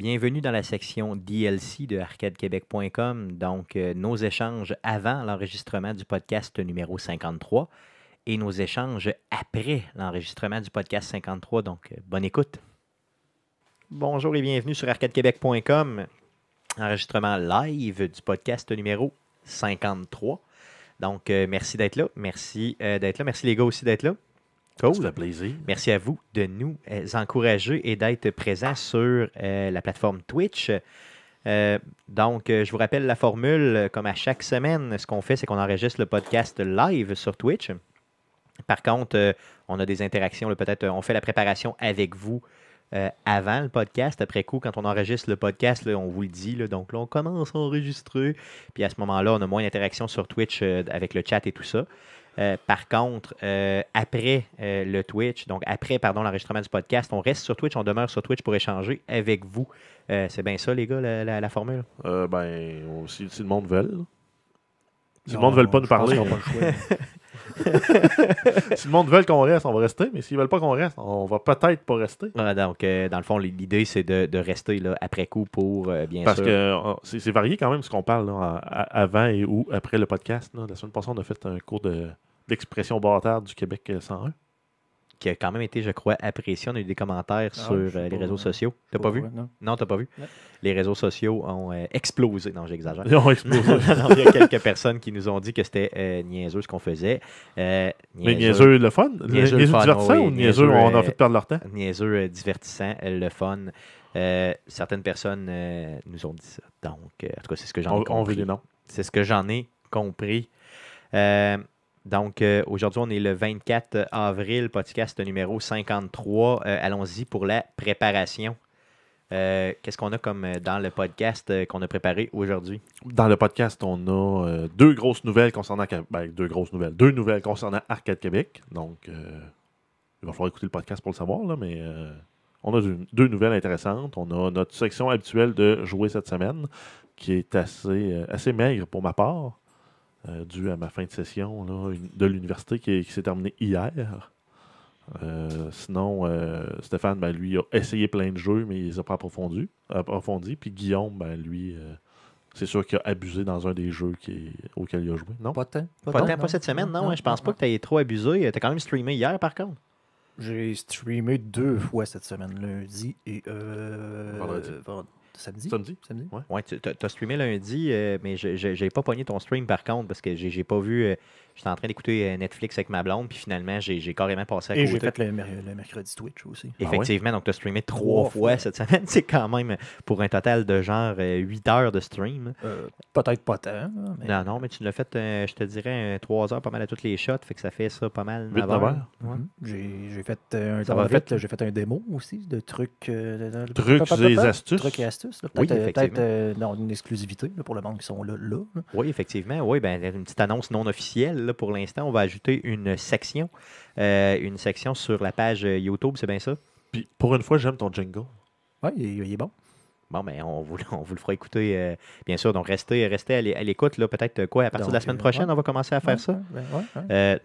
Bienvenue dans la section DLC de arcadequebec.com, donc euh, nos échanges avant l'enregistrement du podcast numéro 53 et nos échanges après l'enregistrement du podcast 53. Donc, euh, bonne écoute. Bonjour et bienvenue sur arcadequebec.com, enregistrement live du podcast numéro 53. Donc, euh, merci d'être là. Merci d'être là. Merci les gars aussi d'être là. Merci à vous de nous euh, encourager et d'être présents sur euh, la plateforme Twitch. Euh, donc, je vous rappelle la formule, comme à chaque semaine, ce qu'on fait, c'est qu'on enregistre le podcast live sur Twitch. Par contre, on a des interactions, peut-être on fait la préparation avec vous avant le podcast. Après coup, quand on enregistre le podcast, on vous le dit. donc là, on commence à enregistrer. Puis à ce moment-là, on a moins d'interactions sur Twitch avec le chat et tout ça. Euh, par contre, euh, après euh, le Twitch, donc après, pardon, l'enregistrement du podcast, on reste sur Twitch, on demeure sur Twitch pour échanger avec vous. c'est bien ça, les gars, la, formule? ben, si, le monde veut. Si le monde ne veut pas nous parler. Pas le choix. si le monde veut qu'on reste, on va rester, mais s'ils veulent pas qu'on reste, on va peut-être pas rester. Ah, donc, euh, dans le fond, l'idée, c'est de, rester là, après coup pour, euh, bien sûr... Parce que oh, c'est varié quand même ce qu'on parle avant et ou après le podcast. La semaine passée, on a fait un cours de d'expression bâtarde du Québec 101. Euh, qui a quand même été, je crois, apprécié. On a eu des commentaires ah, sur euh, les réseaux sociaux. T'as pas, pas, vu? non, tu t'as pas vu? Les réseaux sociaux ont euh, explosé. Non, j'exagère. Ils ont explosé. Il y a quelques personnes qui nous ont dit que c'était euh, niaiseux ce qu'on faisait. niaiseux, Mais niaiseux le fun? Niaiseux, divertissant ou niaiseux, on a fait perdre leur temps? Niaiseux divertissant, le fun. certaines personnes nous ont dit ça. Donc, en tout cas, c'est ce que j'en ai compris. C'est ce que j'en ai compris. Donc, euh, aujourd'hui, on est le 24 avril, podcast numéro 53. Euh, allons-y pour la préparation. Euh, qu'est-ce qu'on a comme dans le podcast qu'on a préparé aujourd'hui? Dans le podcast, on a deux grosses nouvelles concernant ben, deux grosses nouvelles, deux nouvelles concernant Arcade Québec. Donc, il va falloir écouter le podcast pour le savoir, mais on a deux nouvelles intéressantes. On a notre section habituelle de jouer cette semaine, qui est assez, assez maigre pour ma part. Euh, dû à ma fin de session de l'université qui, s'est terminée hier. Euh, sinon, euh, Stéphane, ben, lui, a essayé plein de jeux, mais il les pas approfondis. Approfondi. Puis Guillaume, ben, lui, c'est sûr qu'il a abusé dans un des jeux qui, auquel il a joué. Non? Pas tant. Pas, de temps, pas cette semaine, non. Hein? je pense pas que tu aies trop abusé. Tu as quand même streamé hier, par contre. J'ai streamé deux fois cette semaine, lundi et samedi. Samedi. samedi. Ouais. ouais tu as streamé lundi, euh, mais mais j'ai pas pogné ton stream par contre parce que j'ai pas vu. Euh, J'étais en train d'écouter euh, Netflix avec ma blonde, puis finalement, j'ai carrément passé à côté. Et j'ai fait le, mercredi Twitch aussi. Ah effectivement, donc tu as streamé trois, fois, cette semaine. C'est quand même pour un total de genre 8 euh, heures de stream. Euh, peut-être pas tant. Hein, non, non, mais tu l'as fait, je te dirais, trois heures pas mal à toutes les shots, fait que ça fait ça pas mal. heures. Mhm. J'ai fait un fait, fait un démo aussi de trucs. trucs et astuces. Trucs et astuces. Peut-être une exclusivité pour le monde qui sont là. là. Oui, effectivement. Oui, ben, une petite annonce non officielle pour l'instant. On va ajouter une section, euh, une section sur la page euh, YouTube, c'est bien ça? Puis pour une fois, j'aime ton jingle. Oui, il est bon. Bon, mais ben, on vous, on vous le fera écouter, euh, bien sûr. Donc, restez, restez à l'écoute. Là, peut-être euh, quoi, à partir de la semaine euh, prochaine, on va commencer à faire ça.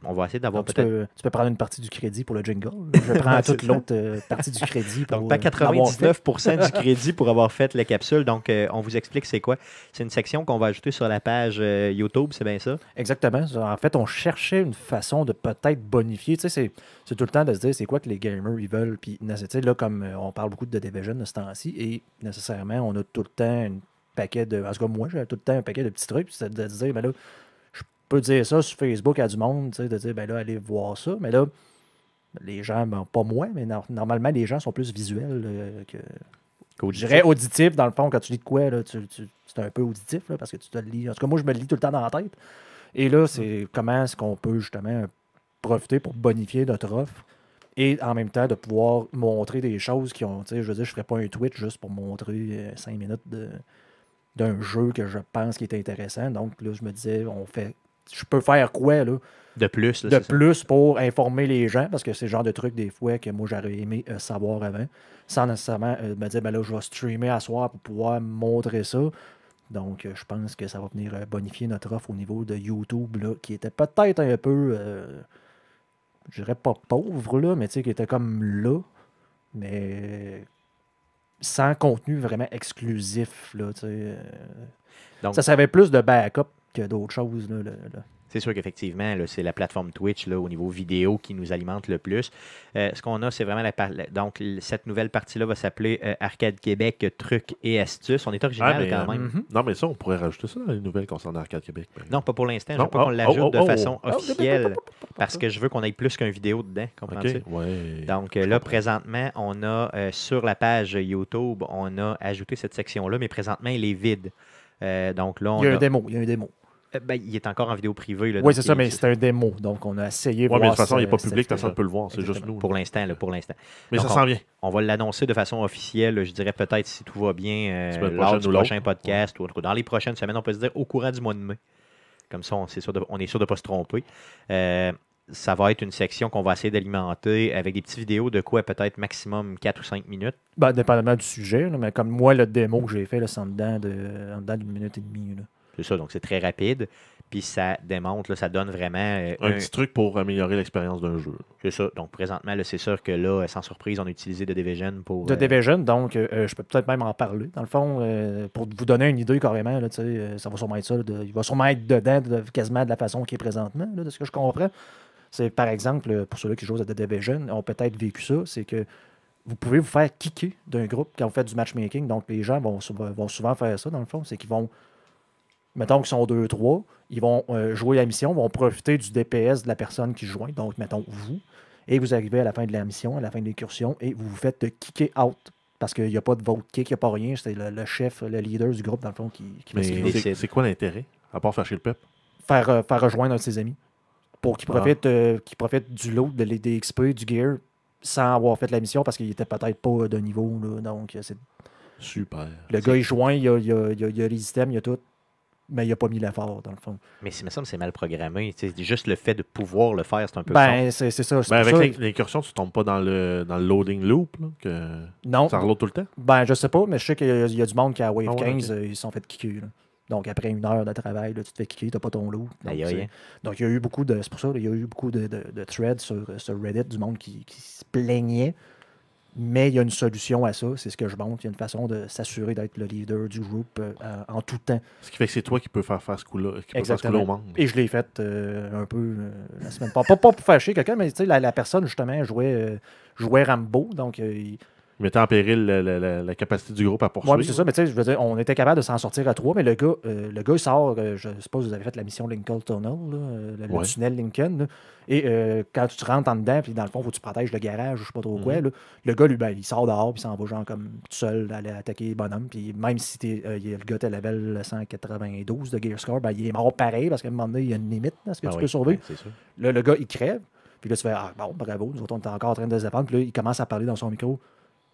on va essayer d'avoir peut-être. Tu peux, prendre une partie du crédit pour le jingle. Je prends toute l'autre partie du crédit. donc, pas 99 du crédit pour avoir fait la capsule. Donc, on vous explique c'est quoi. C'est une section qu'on va ajouter sur la page YouTube, c'est bien ça? Exactement. En fait, on cherchait une façon de peut-être bonifier. Tu sais, c'est tout le temps de se dire c'est quoi que les gamers ils veulent. Puis, là, comme on parle beaucoup de Division de ce temps-ci, et nécessairement, on a tout le temps un paquet de. En tout cas, moi, j'ai tout le temps un paquet de petits trucs. C'est de dire, ben là, je peux dire ça sur Facebook à du monde, de dire, ben là, allez voir ça. Mais là, les gens, ben, pas moi, mais normalement, les gens sont plus visuels euh, que. Je dirais auditif, dans le fond, quand tu lis de quoi, c'est un peu auditif, parce que tu te le lis. En tout cas, moi, je me le lis tout le temps dans la tête. Et là, c'est mm. comment est-ce qu'on peut justement profiter pour bonifier notre offre et en même temps de pouvoir montrer des choses qui ont. Je veux dire, je ne ferais pas un tweet juste pour montrer 5 euh, minutes d'un jeu que je pense qui est intéressant. Donc là, je me disais, on fait. Je peux faire quoi là? De plus. de plus pour informer les gens, parce que c'est le genre de truc des fois que moi j'aurais aimé euh, savoir avant, sans nécessairement euh, me dire, ben là, je vais streamer à soir pour pouvoir montrer ça. Donc, je pense que ça va venir bonifier notre offre au niveau de YouTube, là, qui était peut-être un peu je dirais pas pauvre, là, mais tu sais, qui était comme là, mais sans contenu vraiment exclusif, là, tu sais. Euh, ça servait plus de backup que d'autres choses, là c'est sûr qu'effectivement, c'est la plateforme Twitch au niveau vidéo qui nous alimente le plus. Euh, ce qu'on a, c'est vraiment la, Donc, cette nouvelle partie-là va s'appeler euh, Arcade Québec trucs et astuces. On est ah, original quand euh, même. Mm-hmm. non, mais ça, on pourrait rajouter ça dans les nouvelles concernant Arcade Québec. Non, pas pour l'instant. Je veux pas ah, qu'on l'ajoute de façon officielle parce que je veux qu'on aille plus qu'un vidéo dedans. Donc, là, présentement, on a sur la page YouTube, on a ajouté cette section-là, mais présentement, elle est vide. donc là, il y a... un démo. Il y a un démo. Euh, ben, il est encore en vidéo privée. oui, c'est ça, mais c'est un démo. Donc, on a essayé. Oui, mais de toute façon, il n'est pas euh, public, personne ne peut le voir. C'est juste nous. Pour l'instant, pour l'instant. Mais ça s'en vient. On va l'annoncer de façon officielle, je dirais peut-être si tout va bien, euh, lors du prochain podcast ou dans les prochaines semaines, on peut se dire au courant du mois de mai. Comme ça, on, est sûr de ne pas se tromper. Euh, ça va être une section qu'on va essayer d'alimenter avec des petites vidéos de quoi peut-être maximum 4 ou 5 minutes. Ben, dépendamment du sujet, mais comme moi, le démo que j'ai fait, c'est en, dedans d'une minute et demie. Là. C'est ça, donc c'est très rapide. Puis ça démontre, là, ça donne vraiment. Euh, un, petit truc pour améliorer l'expérience d'un jeu. C'est ça. Donc présentement, c'est sûr que là, euh, sans surprise, on a utilisé The Division pour. The euh, donc je peux peut-être même en parler. Dans le fond, pour vous donner une idée carrément, là, ça va sûrement être ça. il va sûrement être dedans quasiment de la façon qu'il est présentement, de ce que je comprends. C'est par exemple, pour ceux-là qui jouent à The Division, ont peut-être vécu ça, c'est que vous pouvez vous faire kicker d'un groupe quand vous faites du matchmaking. Donc les gens vont, vont souvent faire ça, dans le fond. C'est qu'ils vont mettons qu'ils sont 2-3, ils vont euh, jouer la mission, vont profiter du DPS de la personne qui joint, donc mettons vous, et vous arrivez à la fin de la mission, à la fin de l'incursion, et vous vous faites kicker out. Parce qu'il n'y a pas de vote kick, il n'y a pas rien, c'est le, chef, le leader du groupe, dans le fond, qui, qui C'est quoi l'intérêt, à part faire chez le peuple? Faire, euh, faire rejoindre un de ses amis pour qu'il ah. euh, profite, du lot, de, des XP, du gear, sans avoir fait la mission parce qu'il était peut-être pas de niveau. Là, donc, c'est. Super. Le gars, il joint, il a, il a les items, il y a tout mais il n'a pas mis l'effort, dans le fond. Mais c'est me c'est mal programmé. juste le fait de pouvoir le faire, c'est un peu. Ben, c'est ça. Ben avec l'incursion, tu ne tombes pas dans le, dans le loading loop. que non. Ça reload tout le temps Ben, je sais pas, mais je sais qu'il y, a du monde qui, à Wave 15, ah euh, ils sont fait kicker. Donc, après une heure de travail, tu te fais kicker, tu n'as pas ton loot. Hein. Donc, il y a eu beaucoup de. C'est pour ça, il y a eu beaucoup de, de, de threads sur, Reddit du monde qui, qui se plaignait mais il y a une solution à ça, c'est ce que je montre. Il y a une façon de s'assurer d'être le leader du groupe euh, en tout temps. Ce qui fait que c'est toi qui peux faire, faire ce coup-là coup au monde. Et je l'ai fait euh, un peu euh, la semaine passée. pas, pas pour fâcher quelqu'un, mais la, la personne, justement, jouait, jouait Rambo. Donc, il mettait en péril la, capacité du groupe à poursuivre. Oui, c'est ça, mais tu sais, je veux dire, on était capable de s'en sortir à trois, mais le gars, sort, euh, le gars il sort, si euh, je suppose vous avez fait la mission Lincoln Tunnel, euh, le, tunnel Lincoln, et quand tu rentres en dedans, puis dans le fond, il faut que tu protèges le garage, je sais pas trop quoi, mhm. le gars, ben, il sort dehors, puis il s'en va genre comme tout seul aller attaquer le bonhomme. puis même si le gars, était level 192 de Gearscore, Score, ben, il est mort pareil, parce qu'à un moment donné, il y a une limite à ce que ben tu peux sauver. le, le gars, il crève, puis là, tu fais, ah, bon, bravo, nous autres, on est encore en train de se défendre, puis là, il commence à parler dans son micro.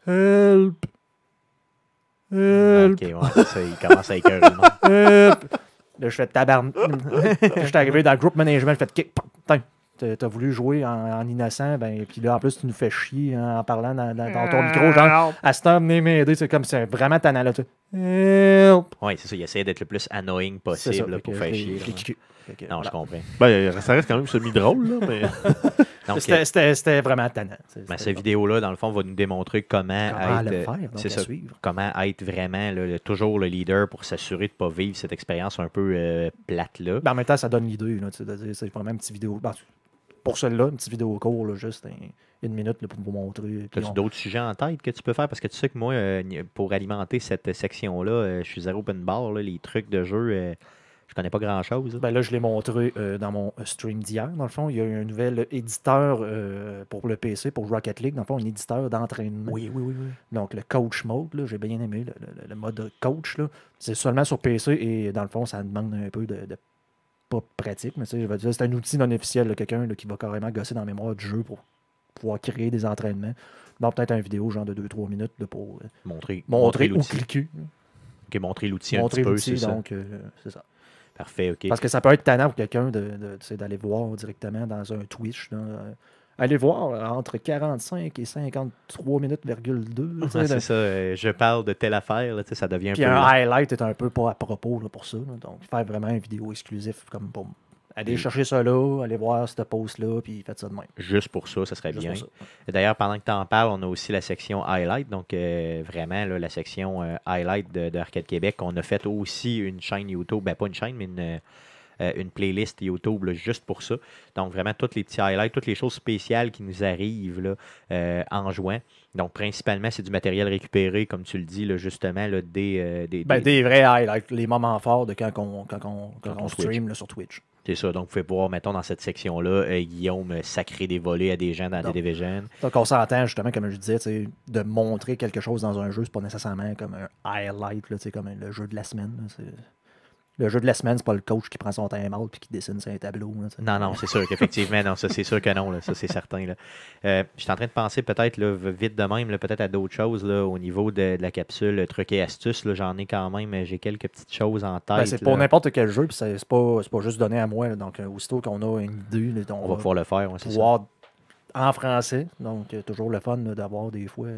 Help! Help! Ok, ouais, ça, il commence à écœurer le Help! Là, je fais tabarn. je suis arrivé dans le groupe management, je fais kick. T'as voulu jouer en, innocent, ben, puis là, en plus, tu nous fais chier hein, en parlant dans, ton micro. Genre, à ce temps, venez m'aider, c'est comme c'est vraiment t'sais oui, c'est ça. Il essaie d'être le plus annoying possible pour faire chier. Non, je bah. comprends. Ben, ça reste quand même semi-drôle, mais. C'était vraiment tannant. Mais cette vidéo-là, dans le fond, va nous démontrer comment, être. Euh, faire, ça, Comment être vraiment toujours le leader pour s'assurer de ne pas vivre cette expérience un peu euh, plate-là. Ben, en même temps, ça donne l'idée. C'est vraiment une petite vidéo. Ben, pour celle-là, une petite vidéo courte, juste une minute pour vous montrer. tu as d'autres sujets en tête que tu peux faire? Parce que tu sais que moi, euh, pour alimenter cette section-là, euh, je suis zéro open bar, les trucs de jeu, je euh, je connais pas grand-chose. Ben là, je l'ai montré dans mon stream d'hier, dans le fond. Il y a eu un nouvel éditeur pour le PC, pour Rocket League, dans le fond, un éditeur d'entraînement. Oui, oui, oui, Donc, le coach mode, j'ai bien aimé le, mode coach. C'est seulement sur PC et dans le fond, ça demande un peu de pas pratique, mais je veux c'est un outil non officiel, quelqu'un qui va carrément gosser dans la mémoire du jeu pour pouvoir créer des entraînements. dans peut-être une vidéo genre de 2-3 minutes pour euh, montrer, montrer, ou cliquer. montrer l'outil un petit peu, c'est euh, Parfait, OK. Parce que ça peut être tannant pour quelqu'un d'aller d'aller voir directement dans un Twitch, euh, Allez voir, euh, entre 45 et 53 minutes, Ah, c'est ça, euh, je parle de telle affaire, ça devient un peu. un highlight est un peu pas à propos pour ça. donc, faire vraiment une vidéo exclusive comme pour Allez chercher ça là, allez voir cette post-là, puis faites ça demain Juste pour ça, ça serait bien. D'ailleurs, pendant que tu en parles, on a aussi la section Highlight. Donc, euh, vraiment, la section Highlight d'Arcade de, de Québec, on a fait aussi une chaîne YouTube, ben pas une chaîne, mais une, euh, une playlist YouTube juste pour ça. Donc, vraiment, tous les petits highlights, toutes les choses spéciales qui nous arrivent là, euh, en juin. Donc, principalement, c'est du matériel récupéré, comme tu le dis, là, justement, euh, ben, des, des, vrais highlights, les moments forts de quand, on, stream sur Twitch. C'est ça. Donc, vous pouvez voir, mettons, dans cette section-là, Guillaume sacrer des volets à des gens dans la des DVGN. Donc, on s'entend, justement, comme je disais, de montrer quelque chose dans un jeu, c'est pas nécessairement comme un highlight, là, comme le jeu de la semaine le jeu de la semaine, c'est pas le coach qui prend son temps et qui dessine sur un tableau. non, non, c'est sûr qu'effectivement, non, ça c'est sûr que non, ça c'est certain. Euh, je suis en train de penser peut-être vite de même, peut-être à d'autres choses là, au niveau de, la capsule truc et astuces. J'en ai quand même, mais j'ai quelques petites choses en ben, tête. c'est pour n'importe quel jeu, puis c'est pas, juste donné à moi. donc, euh, aussitôt qu'on a une idée, on, va pouvoir le faire. Ouais, pouvoir en français, donc euh, toujours le fun d'avoir des fois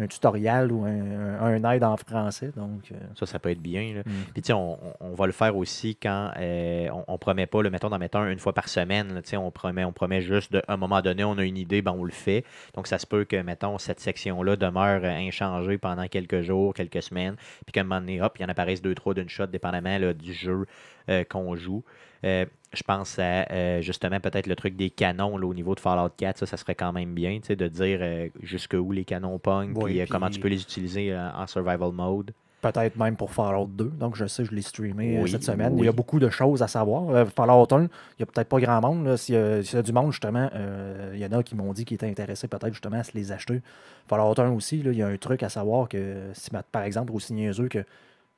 un tutoriel ou un, aide en français. Donc, euh, Ça, ça peut être bien. Mm. Puis, on, va le faire aussi quand euh, on, ne promet pas, le mettons, d'en une fois par semaine. on promet, on promet juste de, à un moment donné, on a une idée, ben, on le fait. Donc, ça se peut que, mettons, cette section-là demeure inchangée pendant quelques jours, quelques semaines. Puis, qu'à un moment donné, hop, il y en apparaissent deux, trois d'une shot, dépendamment là, du jeu euh, qu'on joue. Euh, je pense à euh, justement peut-être le truc des canons là, au niveau de Fallout 4, ça, ça serait quand même bien de dire euh, jusqu'où les canons pognent et comment tu peux les utiliser en survival mode. Peut-être même pour Fallout 2. Donc, je sais, je l'ai streamé cette semaine. Il y a beaucoup de choses à savoir. Fallout 1, il n'y a peut-être pas grand monde. S'il y, a du monde, justement, il y en a qui m'ont dit qu'ils étaient intéressés peut-être justement à se les acheter. Fallout 1 aussi, là, il y a un truc à savoir que, si, par exemple, aussi niaiseux que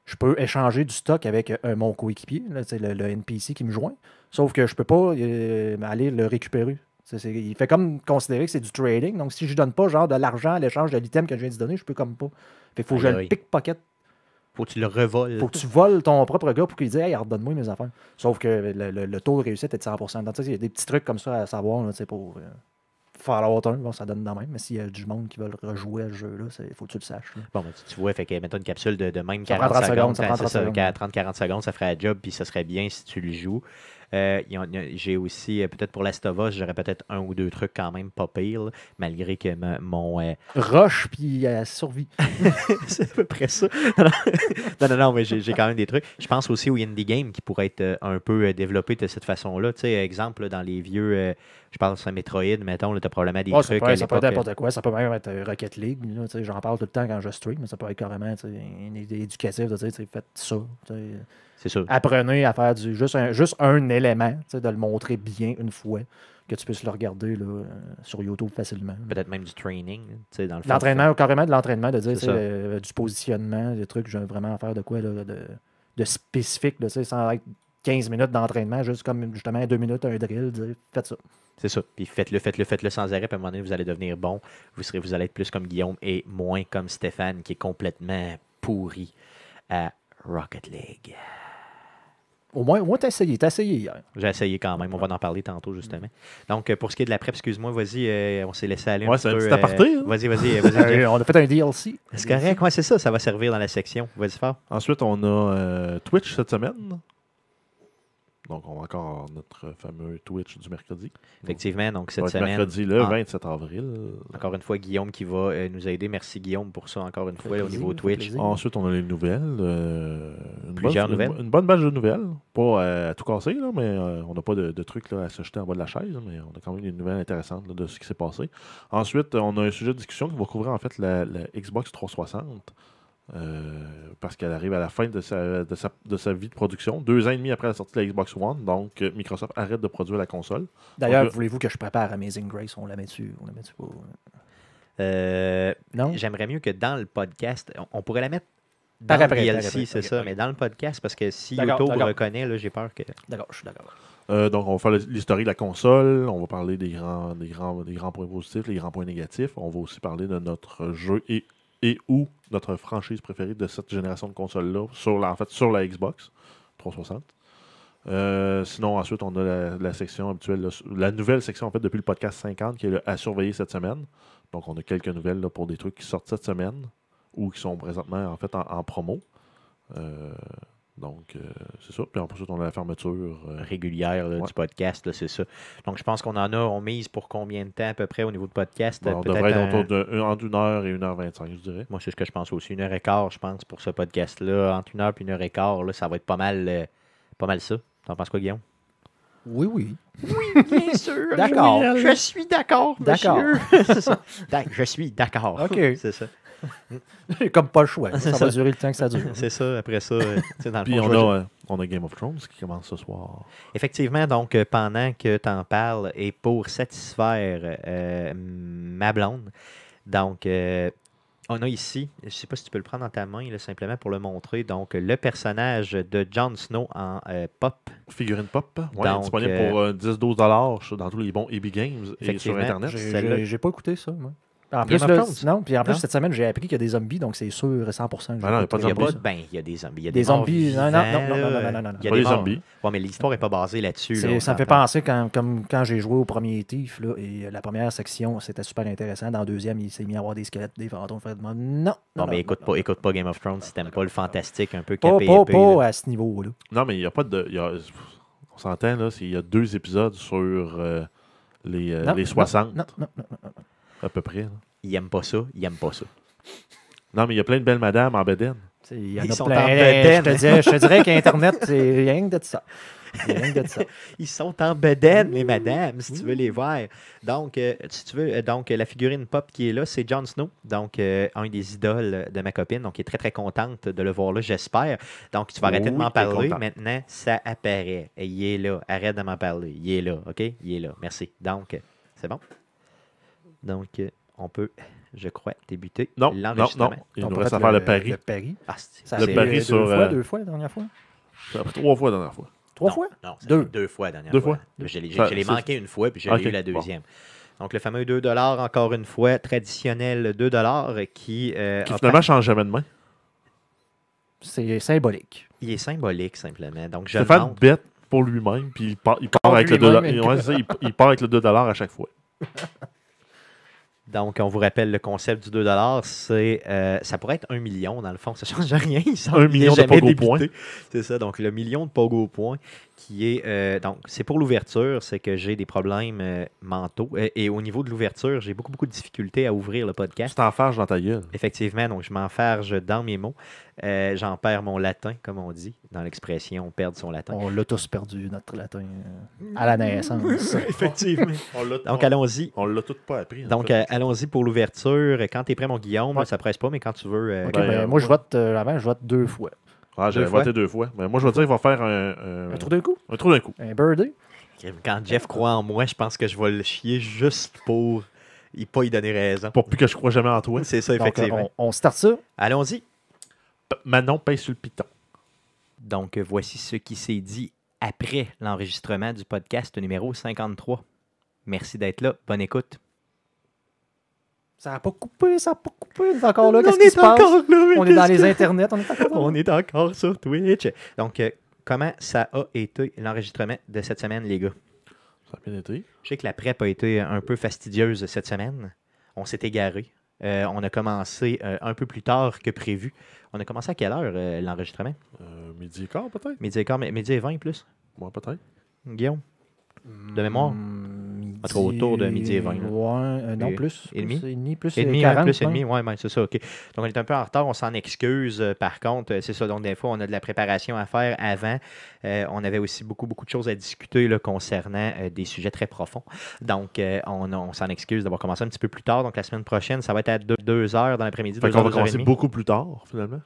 je peux échanger du stock avec un euh, mon coéquipier, là, le, NPC qui me joint. Sauf que je peux pas euh, aller le récupérer. il fait comme considérer que c'est du trading. Donc, si je donne pas genre de l'argent à l'échange de l'item que je viens de donner, je peux comme pas. Il faut que je le pickpocket. Faut que tu le revoles. Faut que tu voles ton propre gars pour qu'il dise Hey, redonne-moi mes affaires. Sauf que le, taux de réussite est de 100%. Donc, il y a des petits trucs comme ça à savoir C'est pour. Euh, Faire 1, bon, ça donne dans même, mais s'il y a du monde qui veut rejouer le jeu-là, il faut que tu le saches. Bon, ben, tu, tu, vois, fait que, une capsule de, même 40 secondes, 30-40 secondes, ça ferait un job, puis ça serait bien si tu le joues. Euh, j'ai aussi, euh, peut-être pour l'Astova, j'aurais peut-être un ou deux trucs quand même pas pire, malgré que mon. Euh, Roche, puis euh, survie. c'est à peu près ça. non, non, non, mais j'ai quand même des trucs. Je pense aussi aux indie Game, qui pourraient être un peu développé de cette façon-là. Tu sais, exemple, dans les vieux je pense à Metroid, mettons, tu as probablement des ah, trucs. ça peut être n'importe quoi, ça peut même être Rocket League. J'en parle tout le temps quand je stream, mais ça peut être carrément éducatif de dire faites ça. Apprenez à faire du, juste, un, juste un élément, de le montrer bien une fois, que tu puisses le regarder là, euh, sur YouTube facilement. Peut-être même du training. Dans l'entraînement, carrément de l'entraînement, de dire du positionnement, des trucs, je veux vraiment faire de quoi de, spécifique, sans être 15 minutes d'entraînement, juste comme justement deux minutes, un drill, faites ça. C'est ça. Puis faites-le, faites-le, faites-le sans arrêt. Puis à un moment donné, vous allez devenir bon. Vous, serez, vous allez être plus comme Guillaume et moins comme Stéphane, qui est complètement pourri à Rocket League. Au moins, t'as essayé. T'as essayé hier. J'ai essayé quand même. On va en parler tantôt, justement. Donc, euh, pour ce qui est de la prep, excuse-moi, vas-y, euh, on s'est laissé aller. Ouais, c'est euh, hein. Vas-y, vas-y, vas-y. on a fait un DLC. C'est correct. Ouais, c'est ça. Ça va servir dans la section. Vas-y, fort. Ensuite, on a Twitch cette semaine. Donc, on a encore notre fameux Twitch du mercredi. Effectivement, donc cette semaine. Mercredi le 27 avril. Encore une fois, Guillaume qui va euh, nous aider. Merci Guillaume pour ça, encore une fois, au niveau Twitch. Ensuite, on a les nouvelles. Euh, une Plusieurs bonne, Une, bonne base de nouvelles. Pas euh, à tout casser, mais on n'a pas de, trucs à se jeter en bas de la chaise, mais on a quand même des nouvelles intéressantes de ce qui s'est passé. Ensuite, on a un sujet de discussion qui va couvrir en fait la Xbox 360. Euh, parce qu'elle arrive à la fin de sa, de sa, de, sa, vie de production, deux ans et demi après la sortie de la Xbox One. Donc, euh, Microsoft arrête de produire la console. D'ailleurs, euh, voulez-vous que je prépare Amazing Grace On la met dessus, on la met oh, non J'aimerais mieux que dans le podcast, on, pourrait la mettre par après, c'est ça, mais dans le podcast, parce que si YouTube reconnaît, j'ai peur que. D'accord, je suis d'accord. donc, on va faire l'historique de la console, on va parler des grands, des, grands, des grands points positifs, les grands points négatifs. On va aussi parler de notre jeu et et ou notre franchise préférée de cette génération de consoles-là, sur en fait sur la Xbox 360. Euh, sinon, ensuite, on a la, section habituelle, la nouvelle section en fait depuis le podcast 50 qui est le « à surveiller cette semaine. Donc, on a quelques nouvelles pour des trucs qui sortent cette semaine ou qui sont présentement en fait en, promo. Euh, donc, euh, c'est ça. Puis ça on a la fermeture euh, régulière du podcast, c'est ça. Donc, je pense qu'on en a, on mise pour combien de temps à peu près au niveau de podcast On devrait être autour de, entre une heure et heure vingt-cinq je dirais. Moi, c'est ce que je pense aussi. Une heure et quart, je pense, pour ce podcast-là. Entre une heure et une heure et quart, ça va être pas mal, euh, pas mal ça. T'en penses quoi, Guillaume oui, oui. Oui, bien sûr. d'accord. Je suis d'accord, D'accord. Ben, je suis d'accord. OK. C'est ça. comme pas le choix. Ah, ça, va durer le temps que ça dure. C'est ça, après ça. Euh, Puis on, a, euh, on, a, Game of Thrones qui commence ce soir. Effectivement, donc euh, pendant que tu en parles et pour satisfaire ma blonde, donc on a ici, je ne sais pas si tu peux le prendre dans ta main est simplement pour le montrer, donc le personnage de Jon Snow en pop. Figurine pop, disponible pour 10-12$ dans tous les bons EB Games et sur Internet. J'ai pas écouté ça. Moi. En plus, non, puis en plus, cette semaine, j'ai appris qu'il y a des zombies, donc c'est sûr et 100% que il a pas de zombies. Il y a des zombies. Il y a des, zombies. non, non, non, non, non, Il y a pas des, zombies. mais l'histoire n'est pas basée là-dessus. ça me fait penser quand, comme quand j'ai joué au premier TIF là, et la première section, c'était super intéressant. Dans la deuxième, il s'est mis à avoir des squelettes, des fantômes. Non, non. Non, mais écoute, pas, écoute pas Game of Thrones si t'aimes pas le fantastique un peu capé. Pas, à ce niveau-là. Non, mais il n'y a pas de. On s'entend, là, il y a deux épisodes sur les 60. Non, non, non à peu près. Il aime pas ça, il n'aime pas ça. Non, mais il y a plein de belles madames en bedaine. Ils sont en Je je te dirais qu'Internet, c'est rien que de ça. Rien que de ça. Ils sont en bedaine, les madames, si tu veux les voir. Donc, euh, si tu veux, euh, donc, euh, la figurine pop qui est là, c'est Jon Snow, donc un des idoles de ma copine, donc il est très, très contente de le voir là, j'espère. Donc, tu vas arrêter de m'en parler. Maintenant, ça apparaît. il est là. Arrête de m'en parler. Il est là, OK? Il est là. Merci. Donc, c'est bon? Donc, euh, on peut, je crois, débuter non, l'enregistrement. Non, non, il reste à faire le, pari. Le pari, ah, le euh, pari deux sur, fois, euh, deux fois la dernière fois. trois fois la dernière fois. Trois fois? Non, deux. deux fois la dernière deux fois. Je l'ai manqué une fois, puis j'ai okay. eu la deuxième. Donc, le fameux 2 encore une fois, traditionnel 2 qui. qui finalement ne change jamais de main. C'est symbolique. Il est symbolique, simplement. Donc, je Stéphane bête pour lui-même, puis il part, avec le 2 il part avec le 2 à chaque fois. Donc, on vous rappelle le concept du 2 c'est euh, ça pourrait être un million, dans le fond, ça ne change rien. Un million de pogo points. C'est ça, donc le million de pogo points qui est euh, donc c'est pour l'ouverture, c'est que j'ai des problèmes euh, mentaux euh, et au niveau de l'ouverture, j'ai beaucoup beaucoup de difficultés à ouvrir le podcast. Tu t'enfarges dans ta gueule. Effectivement, donc je m'enfarge dans mes mots. J'en perds mon latin, comme on dit dans l'expression on perd son latin. On l'a tous perdu notre latin à la naissance. Effectivement. donc allons-y. On l'a tout pas appris. Donc allons-y pour l'ouverture. Quand tu es prêt, mon Guillaume, ça presse pas, mais quand tu veux. Ben, ben, moi je vote avant, je vote deux fois. Ah, j'avais voté deux fois. moi, je vais dire qu'il va faire un. Euh, un, trou d'un coup Un trou d'un coup. Un birdie. Quand Jeff croit en moi, je pense que je vais le chier juste pour il pas y donner raison. Pour plus que je crois jamais en toi. C'est ça, effectivement. on, start ça. Allons-y. Manon paye sur le piton. Donc, euh, voici ce qui s'est dit après l'enregistrement du podcast numéro 53. Merci d'être là. Bonne écoute. Ça n'a pas coupé, ça n'a pas coupé. On est encore là, qu'est-ce qui se passe? on est dans les internets, on est encore On est encore sur Twitch. Donc, euh, comment ça a été l'enregistrement de cette semaine, les gars? Ça a bien été. Je sais que la prep a été un peu fastidieuse cette semaine. On s'est égaré. Euh, on a commencé euh, un peu plus tard que prévu. On a commencé à quelle heure euh, l'enregistrement Midi et quart, peut-être. Midi et quart, midi et vingt, plus. Moi, peut-être. Guillaume, de mémoire. Hmm, autour de midi et 20. Euh, non, plus. Et demi. Plus, demi, plus c'est ça, OK. Donc, on est un peu en retard, on s'en excuse. Euh, par contre, euh, c'est ça. Donc, des fois, on a de la préparation à faire avant. on avait aussi beaucoup, beaucoup de choses à discuter concernant des sujets très profonds. Donc, on, s'en excuse d'avoir commencé un petit peu plus tard. Donc, la semaine prochaine, ça va être à 2 heures dans l'après-midi. On va commencer beaucoup plus tard, finalement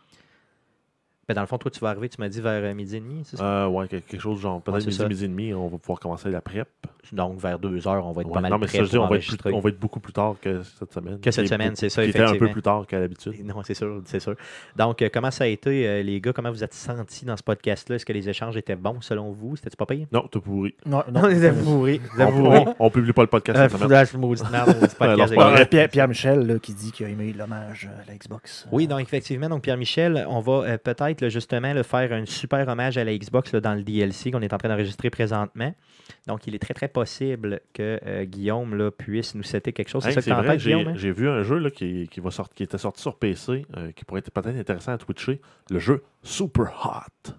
ben dans le fond, toi, tu vas arriver, tu m'as dit vers euh, midi et demi, c'est ça? Oui, euh, ouais, quelque chose genre peut-être midi, midi et demi, on va pouvoir commencer la prep. Donc vers deux heures, on va être pas mal non, mais ça, je dis, on, va être on va être beaucoup plus tard que cette semaine. Que cette semaine, c'est ça, qui Était un peu plus tard qu'à l'habitude. Non, c'est sûr, c'est sûr. Donc, euh, comment ça a été, les gars? Comment vous êtes sentis dans ce podcast-là? Est-ce que les échanges étaient bons selon vous? C'était-tu pas payé? Non, t'as pourri. Non, non, t'as pourri. On, on, publie pas le podcast cette Pierre-Michel qui dit qu'il a aimé l'hommage à la Xbox. Oui, donc effectivement, donc Pierre-Michel, on va peut-être justement le faire un super hommage à la Xbox dans le DLC qu'on est en train d'enregistrer présentement. Donc, il est très, très possible que euh, Guillaume là, puisse nous citer quelque chose. j'ai, vu un jeu qui, va qui était sorti sur PC, euh, qui pourrait être peut-être intéressant à twitcher, le jeu Super Hot.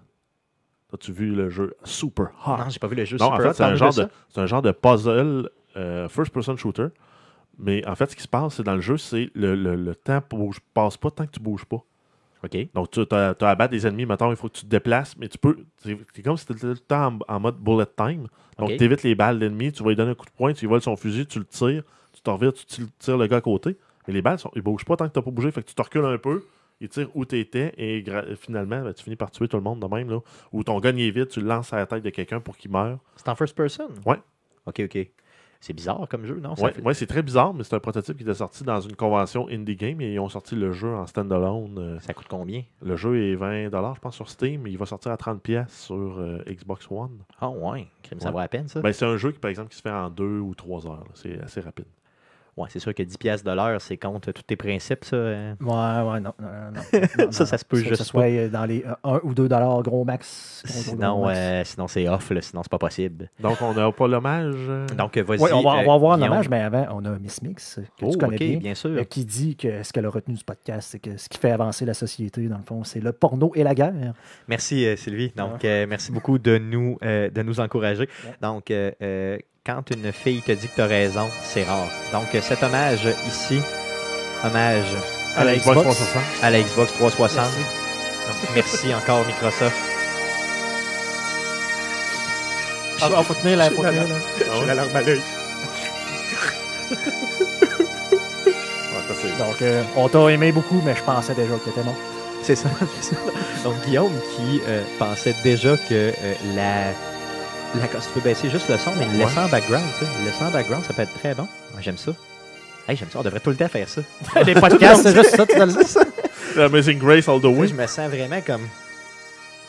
As-tu vu le jeu Super Hot? Non, j'ai pas vu le jeu Super Hot. C'est un, genre de, c'est un genre de puzzle euh, first-person shooter. Mais en fait, ce qui se passe, c'est dans le jeu, c'est le, le, le temps ne passe pas tant que tu bouges pas. Donc, tu as, des ennemis, maintenant il faut que tu te déplaces, mais tu peux. C'est comme si tu étais tout le temps en, mode bullet time. Donc, tu évites les balles d'ennemis, tu vas lui donner un coup de poing, tu voles son fusil, tu le tires, tu t'en revires, tu tires le gars à côté. Mais les balles, sont, ils bougent pas tant que tu pas bougé, fait que tu te recules un peu, ils tirent où tu étais, et finalement, ben, tu finis par tuer tout le monde de même. Là. Ou ton gun vite, tu le lances à la tête de quelqu'un pour qu'il meure. C'est en first person? Ouais. OK, OK. C'est bizarre comme jeu, non? Oui, c'est très bizarre, mais c'est un prototype qui était sorti dans une convention Indie Game et ils ont sorti le jeu en standalone. Euh. Ça coûte combien? Le jeu est 20 je pense, sur Steam, il va sortir à 30 pièces sur euh, Xbox One. Ah oh, ouais, ça vaut à peine ça. Ben, c'est un jeu qui, par exemple, qui se fait en deux ou trois heures. C'est assez rapide c'est sûr que 10 pièces de l'heure, c'est contre tous tes principes, ça. Euh. Ouais, ouais, non, non, non. ça, ça se peut juste. Que ce soit euh, dans les 1 euh, ou 2 dollars gros max. Sinon, c'est off, sinon c'est pas possible. Donc, on n'a pas l'hommage. Donc, vas-y. on, va, l'hommage, mais avant, on a Miss Mix, que tu oh, connais bien, sûr. qui dit que ce qu'elle a retenu du podcast, c'est que ce qui fait avancer la société, dans le fond, c'est le porno et la guerre. Merci, Sylvie. Donc, ah. merci beaucoup de nous, de nous encourager. Donc, quand une fille te dit que t'as raison, c'est rare. Donc cet hommage ici, hommage à, la Xbox, 360. À la 360. Merci, merci encore Microsoft. Ah, on tenir là, là. la ah larme Donc, euh, on t'a aimé beaucoup, mais je pensais déjà que t'étais mort. C'est ça, Donc, Guillaume qui euh, pensait déjà que euh, la la, tu peux baisser juste le son, mais le son en background, tu sais. Le son background, ça peut être très bon. Moi, j'aime ça. Hey, j'aime ça. On devrait tout le temps faire ça. Les podcasts, c'est juste ça, tout le ça? Amazing Grace all the way. Je me sens vraiment comme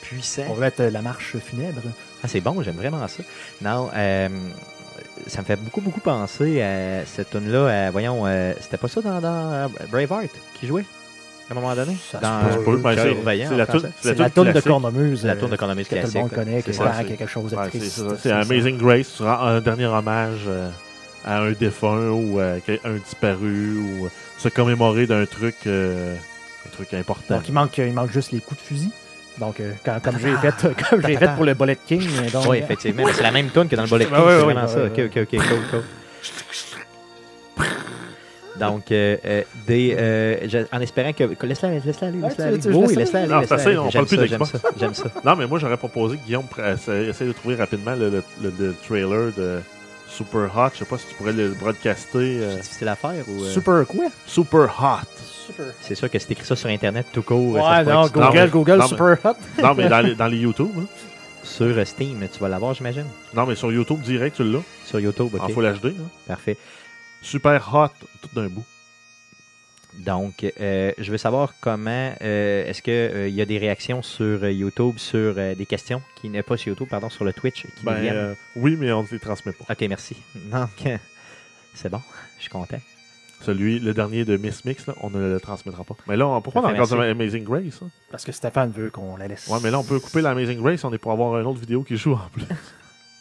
puissant. On va mettre euh, la marche funèbre. Ah, c'est bon, j'aime vraiment ça. Non, euh, ça me fait beaucoup, beaucoup penser à cette tune là euh, Voyons, c'était pas ça dans, dans Braveheart qui jouait à un moment donné? Ça dans se peut, c'est- la la tourne de classique. La tourne tour de euh, Cornemuse que tout le monde connaît, qui C'est ça, quelque chose de c'est Amazing Grace, tu rends un dernier hommage euh, à un défunt ou à euh, un disparu ou se commémorer d'un truc, un truc important. Donc, il manque, il manque juste les coups de fusil. Donc, quand- comme j'ai fait, comme j'ai fait pour le Bullet King. Donc, Oui, effectivement. C'est la même toune que dans le Bullet King. C'est vraiment ça. OK, OK, OK. Cool, cool. Donc, euh, euh, euh en espérant que. Laisse-la laisse-la Laisse-la Oui, laisse-la Non, c'est on parle plus J'aime ça. J'aime ça. Non, mais moi, j'aurais proposé que Guillaume essaye de trouver rapidement le, le, le, trailer de. Super Hot, je sais pas si tu pourrais le broadcaster. Euh. C'est difficile à faire ou. Super quoi Super Hot. C'est sûr que c'est écrit ça sur Internet tout court. Ouais, non, Google, Google, Super Hot. non, mais dans les, dans les YouTube. Hein. Sur Steam, tu vas l'avoir, j'imagine. Non, mais sur YouTube direct, tu l'as. Sur YouTube, ok. En Full HD. Hein. Parfait super hot tout d'un bout. Donc, euh, je veux savoir comment euh, est-ce qu'il euh, il y a des réactions sur YouTube, sur des questions qui n'est pas sur YouTube, pardon, sur le Twitch qui ben, oui, mais on ne les transmet pas. Ok, merci. Donc, c'est bon, je suis content. Celui, le dernier de Miss Mix, on ne le transmettra pas. Mais là, pourquoi on a encore Amazing Grace hein? Parce que Stéphane veut qu'on la laisse. Ouais, mais là, on peut couper l'Amazing Grace, on est pour avoir une autre vidéo qui joue en plus.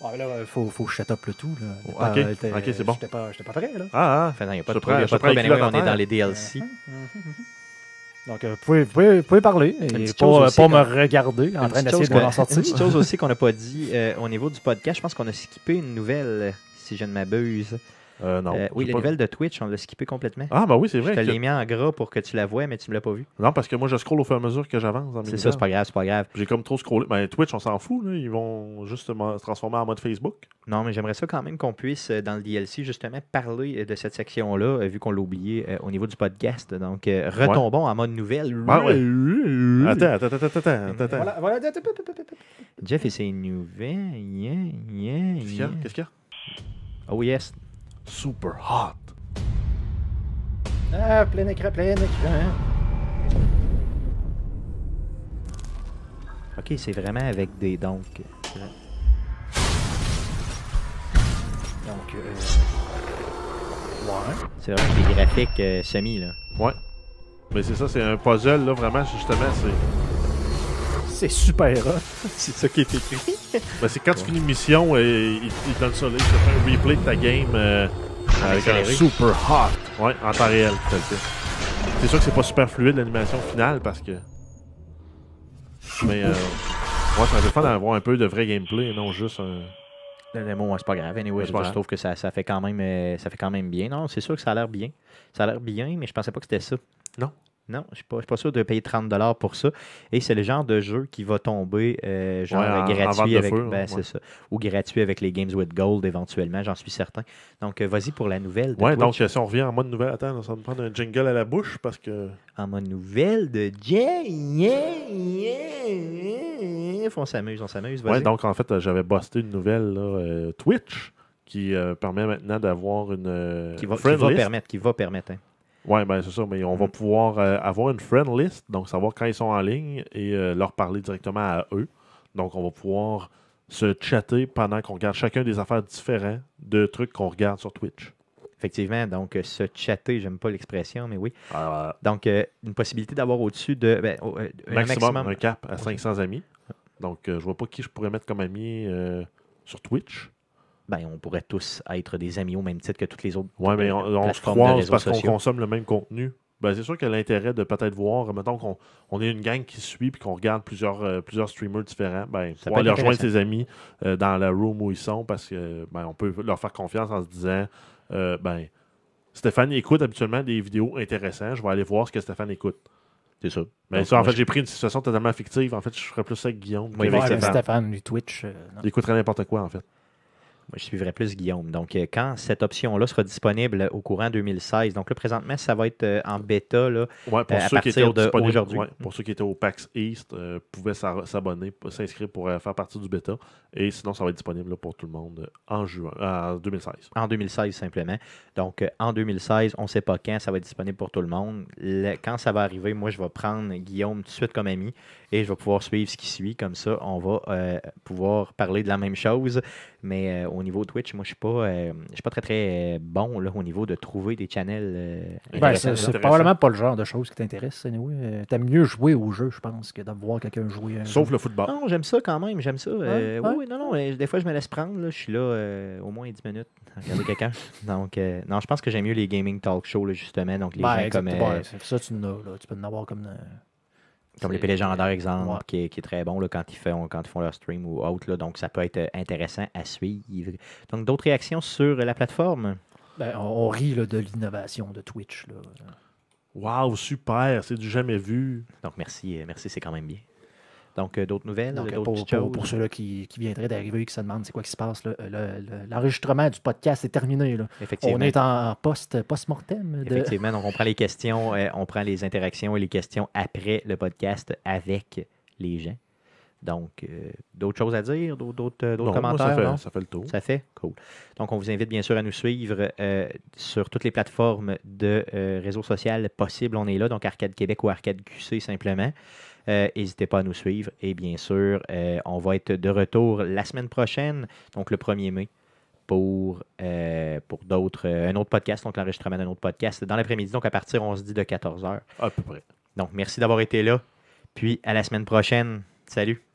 Bon, ah, là, il euh, faut, faut shut up le tout. Là. ok, okay c'est bon. J'étais pas, pas prêt, là. Ah, ah. Enfin, non, il n'y a pas de problème. Pas problème. Anyway, on est dans les DLC. Mhm, mhm, mhm, Donc, euh, vous pouvez, vous pouvez, vous pouvez parler et pas, euh, pas me regarder en train d'essayer de m'en sortir. Une petite chose aussi qu'on n'a pas dit euh, au niveau du podcast, je pense qu'on a skippé une nouvelle, si je ne m'abuse. Euh, euh, oui, les nouvelles de Twitch, on l'a skippé complètement. Ah, bah oui, c'est vrai. Je te l'ai mis en gras pour que tu la vois, mais tu ne me l'as pas vu. Non, parce que moi, je scroll au fur et à mesure que j'avance. C'est ça, c'est pas grave, c'est pas grave. J'ai comme trop scrollé. Mais ben, Twitch, on s'en fout. Là. Ils vont juste se transformer en mode Facebook. Non, mais j'aimerais ça quand même qu'on puisse, euh, dans le DLC, justement, parler de cette section-là, vu qu'on l'a oublié au niveau du podcast. Donc, retombons en mode nouvelle. Ah, ben oui. Attends, attends, attends, attends. attends. Jeff et ses nouvelles. Yeah, yeah, Qu'est-ce qu'il a? Qu y a? Oh, yes super hot. Ah, plein écran, plein écran. Ok, c'est vraiment avec des donc. Donc, euh... ouais. C'est vraiment des graphiques euh, semi là. Ouais. Mais c'est ça, c'est un puzzle là, vraiment justement, c'est c'est super hot. c'est ça qui est écrit. Ben, c'est quand tu finis une mission, et, il, donnent ça, le soleil, tu fait un replay de ta game euh, avec un super hot. Ouais, en temps réel, C'est sûr que c'est pas super fluide l'animation finale parce que. Mais euh, ouais, ça fait fun d'avoir un peu de vrai gameplay et non juste un. Le démo, c'est pas grave. Anyway, je, trouve que ça, ça, fait quand même, euh, ça fait quand même bien. Non, c'est sûr que ça a l'air bien. Ça a l'air bien, mais je pensais pas que c'était ça. Non. Non, je ne suis, pas, sûr de payer 30$ pour ça. Et c'est le genre de jeu qui va tomber euh, genre gratuit avec ben, ou gratuit avec les Games with Gold éventuellement, j'en suis certain. Donc euh, vas-y pour la nouvelle. De ouais, donc si on revient en mode nouvelle, attends, on va prendre un jingle à la bouche parce que. En mode nouvelle de yeah, On s'amuse, on s'amuse. Ouais, donc en fait, euh, j'avais busté une nouvelle Twitch qui permet maintenant d'avoir une. qui va, permettre, qui va permettre. Hein. Oui, bien, c'est ça, mais on va mm. pouvoir euh, avoir une friend list, donc savoir quand ils sont en ligne et euh, leur parler directement à eux. Donc on va pouvoir se chatter pendant qu'on regarde chacun des affaires différentes de trucs qu'on regarde sur Twitch. Effectivement, donc euh, se chatter, j'aime pas l'expression, mais oui. Ah, donc une possibilité d'avoir au-dessus de ben, maximum, un cap à 500 amis. Donc je vois pas qui je pourrais mettre comme ami sur Twitch. Ben, on pourrait tous être des amis au même titre que toutes les autres. Oui, mais on, se croise parce qu'on consomme le même contenu. Ben, c'est sûr que l'intérêt de peut-être voir, mettons qu'on on est une gang qui suit et qu'on regarde plusieurs, euh, plusieurs streamers différents, ben, ça aller rejoindre ses amis euh, dans la room où ils sont parce que ben, on peut leur faire confiance en se disant euh, ben Stéphane écoute habituellement des vidéos intéressantes, je vais aller voir ce que Stéphane écoute. C'est ça. en fait, j'ai pris une situation totalement fictive. En fait, je ferais plus ça avec Guillaume. Oui, avec Stéphane. du Twitch. il écouterait n'importe quoi, en fait je suivrai plus Guillaume. Donc, euh, quand cette option-là sera disponible au courant 2016, donc là, présentement, ça va être euh, en bêta là, pour euh, à ceux partir d'aujourd'hui. pour ceux qui étaient au PAX East, pouvaient s'abonner, s'inscrire pour faire partie du bêta. Et sinon, ça va être disponible pour tout le monde en juin, en 2016. En 2016, simplement. Donc, en 2016, on ne sait pas quand, ça va être disponible pour tout le monde. quand ça va arriver, moi, je vais prendre Guillaume tout de suite comme ami et je vais pouvoir suivre ce qui suit. Comme ça, on va pouvoir parler de la même chose, mais au au niveau Twitch, moi, je ne euh, suis pas très, très bon là, au niveau de trouver des channels. Euh, ben, c'est probablement pas le genre de choses qui t'intéresse. Tu euh, T'aimes mieux jouer au jeu, je pense, que de voir quelqu'un jouer. Sauf le football. Non, j'aime ça quand même. J'aime ça. Oui, non, non. Des fois, je me laisse prendre. je suis là au moins 10 minutes à regarder quelqu'un. Donc, non, je pense que j'aime mieux les gaming talk shows, justement. Donc, les ben, gens comme. ça, tu, peux en avoir comme. Comme l'épée légendaire, exemple, qui, est, très bon là, quand, ils font, quand font leur stream ou autre. Là, donc, ça peut être euh, intéressant à suivre. Donc, d'autres réactions sur euh, la plateforme? Ben, on, rit là, de l'innovation de Twitch. Là. Wow, super! C'est du jamais vu. Donc, merci. Euh, merci, c'est quand même bien. Euh, donc, d'autres nouvelles, d'autres pour, ceux-là qui, viendraient d'arriver et qui se demandent c'est quoi qui se passe, l'enregistrement du podcast est terminé. On est en post, post-mortem. Effectivement. on prend les questions, euh, on prend les interactions et les questions après le podcast avec les gens. Donc, euh, d'autres choses à dire, d'autres, d'autres, commentaires? ça, fait, le tour. Ça fait? Cool. Donc, on vous invite bien sûr à nous suivre sur toutes les plateformes de réseaux sociaux possibles On est là, donc Arcade Québec ou Arcade QC simplement. Euh, n'hésitez pas à nous suivre. Et bien sûr, euh, on va être de retour la semaine prochaine, donc le 1er mai, pour, euh, pour d'autres, un autre podcast, donc l'enregistrement d'un autre podcast dans l'après-midi. Donc à partir, on se dit de 14h. À peu près. Donc merci d'avoir été là. Puis à la semaine prochaine. Salut.